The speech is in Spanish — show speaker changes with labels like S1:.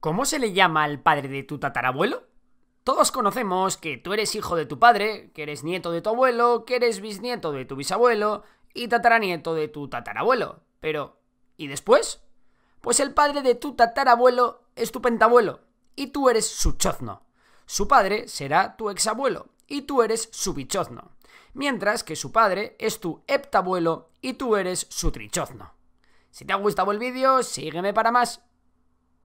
S1: ¿Cómo se le llama al padre de tu tatarabuelo? Todos conocemos que tú eres hijo de tu padre, que eres nieto de tu abuelo, que eres bisnieto de tu bisabuelo y tataranieto de tu tatarabuelo. Pero, ¿y después? Pues el padre de tu tatarabuelo es tu pentabuelo y tú eres su chozno. Su padre será tu exabuelo y tú eres su bichozno. Mientras que su padre es tu heptabuelo y tú eres su trichozno. Si te ha gustado el vídeo, sígueme para más.